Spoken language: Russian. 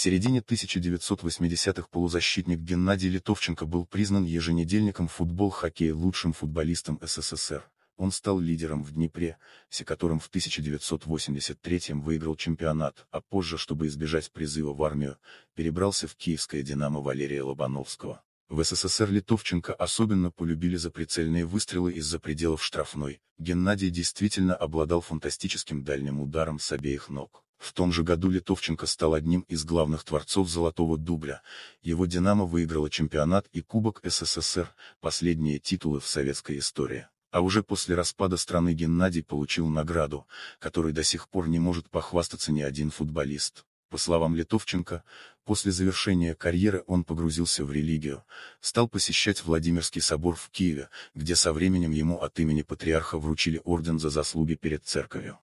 середине 1980-х полузащитник Геннадий Литовченко был признан еженедельником футбол хоккей лучшим футболистом СССР. Он стал лидером в Днепре, с которым в 1983 выиграл чемпионат, а позже, чтобы избежать призыва в армию, перебрался в киевское «Динамо» Валерия Лобановского. В СССР Литовченко особенно полюбили за прицельные выстрелы из-за пределов штрафной. Геннадий действительно обладал фантастическим дальним ударом с обеих ног. В том же году Литовченко стал одним из главных творцов «Золотого дубля», его «Динамо» выиграло чемпионат и Кубок СССР, последние титулы в советской истории. А уже после распада страны Геннадий получил награду, которой до сих пор не может похвастаться ни один футболист. По словам Литовченко, после завершения карьеры он погрузился в религию, стал посещать Владимирский собор в Киеве, где со временем ему от имени патриарха вручили орден за заслуги перед церковью.